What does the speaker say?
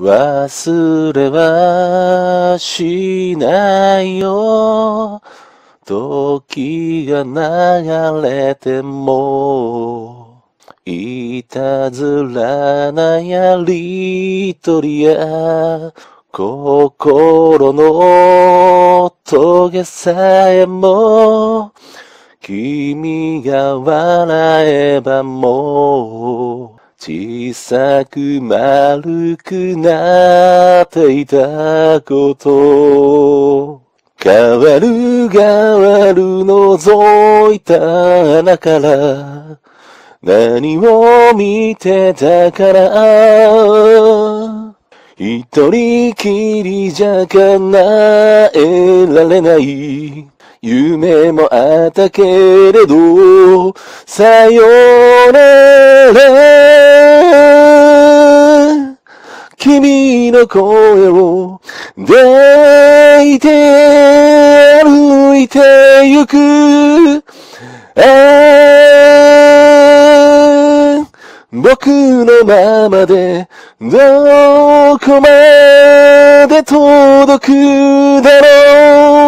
忘れはしないよ。時が流れても、いたずらなやりとりや、心の棘さえも、君が笑えばもう、小さく丸くなっていたこと。変わる変わる覗いた穴から、何を見てたから、一人きりじゃ叶えられない。夢もあったけれど、さよなら。の声を出て歩いてゆく。僕のままでどこまで届くだろう